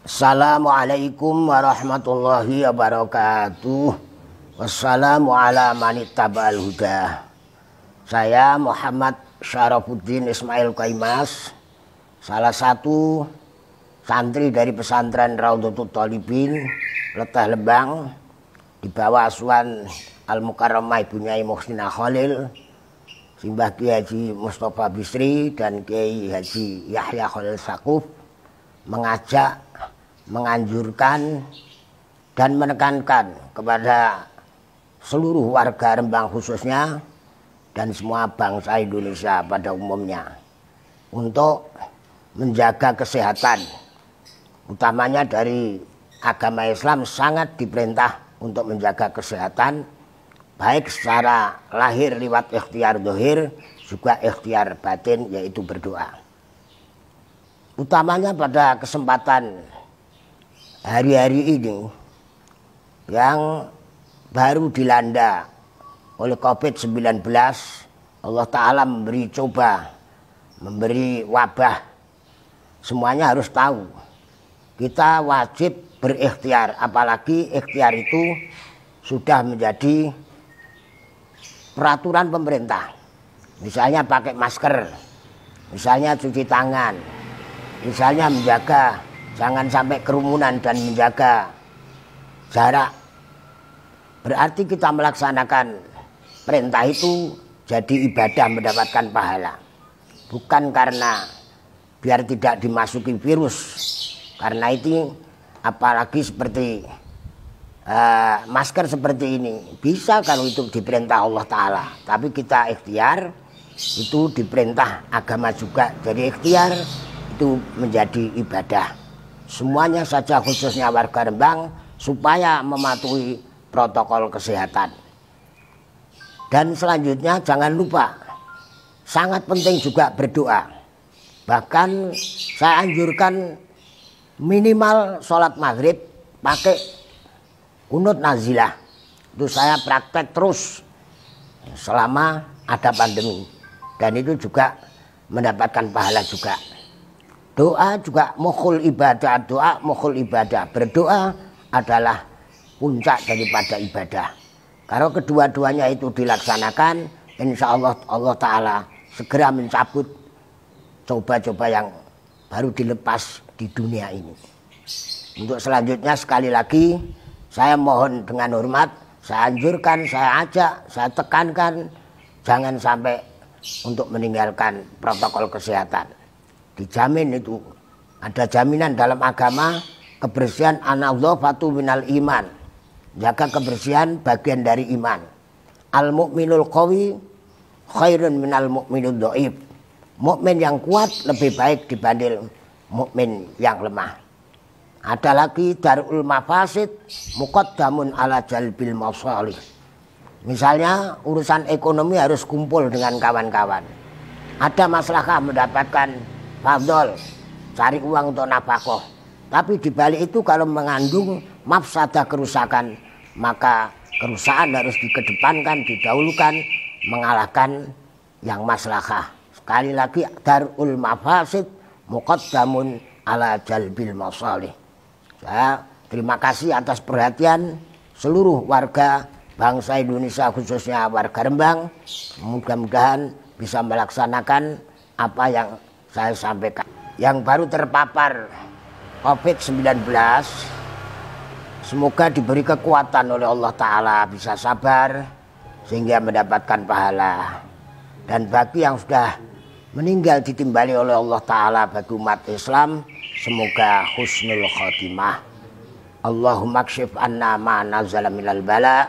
Assalamualaikum warahmatullahi wabarakatuh Wassalamualaikum ala huda Saya Muhammad Syarafuddin Ismail Kaimas Salah satu santri dari pesantren Raudhatul Talibin Letah Lebang, Di bawah asuhan Al-Mukarramah Ibu Nyai Muhsinah Khalil Simbah Kiai Haji Mustafa Bisri dan Kiai Haji Yahya Khalil Sakuf mengajak, menganjurkan dan menekankan kepada seluruh warga Rembang khususnya dan semua bangsa Indonesia pada umumnya untuk menjaga kesehatan utamanya dari agama Islam sangat diperintah untuk menjaga kesehatan baik secara lahir lewat ikhtiar dohir juga ikhtiar batin yaitu berdoa utamanya pada kesempatan hari-hari ini yang baru dilanda oleh COVID-19 Allah Ta'ala memberi coba memberi wabah semuanya harus tahu kita wajib berikhtiar apalagi ikhtiar itu sudah menjadi peraturan pemerintah. Misalnya pakai masker, misalnya cuci tangan, misalnya menjaga jangan sampai kerumunan dan menjaga jarak. Berarti kita melaksanakan perintah itu jadi ibadah mendapatkan pahala. Bukan karena biar tidak dimasuki virus. Karena itu apalagi seperti uh, masker seperti ini bisa kalau itu diperintah Allah Ta'ala tapi kita ikhtiar itu diperintah agama juga jadi ikhtiar itu menjadi ibadah semuanya saja khususnya warga Rembang supaya mematuhi protokol kesehatan dan selanjutnya jangan lupa sangat penting juga berdoa bahkan saya anjurkan minimal sholat maghrib pakai kunut nazilah itu saya praktek terus selama ada pandemi dan itu juga mendapatkan pahala juga doa juga mukul ibadah doa mukul ibadah berdoa adalah puncak daripada ibadah kalau kedua-duanya itu dilaksanakan insya Allah Allah Ta'ala segera mencabut coba-coba yang baru dilepas di dunia ini untuk selanjutnya sekali lagi saya mohon dengan hormat, saya anjurkan, saya ajak, saya tekankan jangan sampai untuk meninggalkan protokol kesehatan. Dijamin itu. Ada jaminan dalam agama kebersihan anak Allah fatu minal iman. Jaga kebersihan bagian dari iman. Al mukminul kawi khairun minal mukminul doib. Mukmin yang kuat lebih baik dibanding mukmin yang lemah. Ada lagi darul mafasid mukaddamun ala jalbil masalih. Misalnya urusan ekonomi harus kumpul dengan kawan-kawan. Ada masalah mendapatkan fadol, cari uang untuk napakoh. Tapi dibalik itu kalau mengandung mafsadah kerusakan, maka kerusakan harus dikedepankan, didahulukan, mengalahkan yang maslahah. Sekali lagi darul mafasid muqaddamun ala jalbil masalih. Saya terima kasih atas perhatian seluruh warga bangsa Indonesia khususnya warga Rembang. Mudah-mudahan bisa melaksanakan apa yang saya sampaikan. Yang baru terpapar COVID-19 semoga diberi kekuatan oleh Allah Ta'ala bisa sabar sehingga mendapatkan pahala. Dan bagi yang sudah meninggal ditimbali oleh Allah Ta'ala bagi umat Islam, Semoga husnul khotimah. Allahumma kshif anna ma nazala minal bala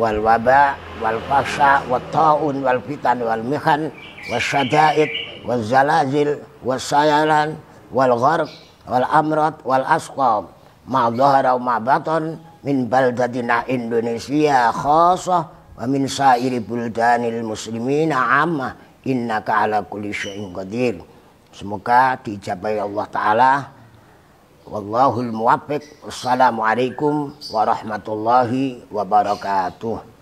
wal waba wal fahsya wat ta'un wal fitan wal mihan wasyada'id wal zalazil wasayalan wal gharq wal amrat wal asqam ma dhahara ma batan min baldatina Indonesia khasah wa min sairi buldanil muslimina amma innaka ala kulli syai'in qadir Semoga diijabai Allah Ta'ala. Wallahul muwaffiq. Assalamualaikum warahmatullahi wabarakatuh.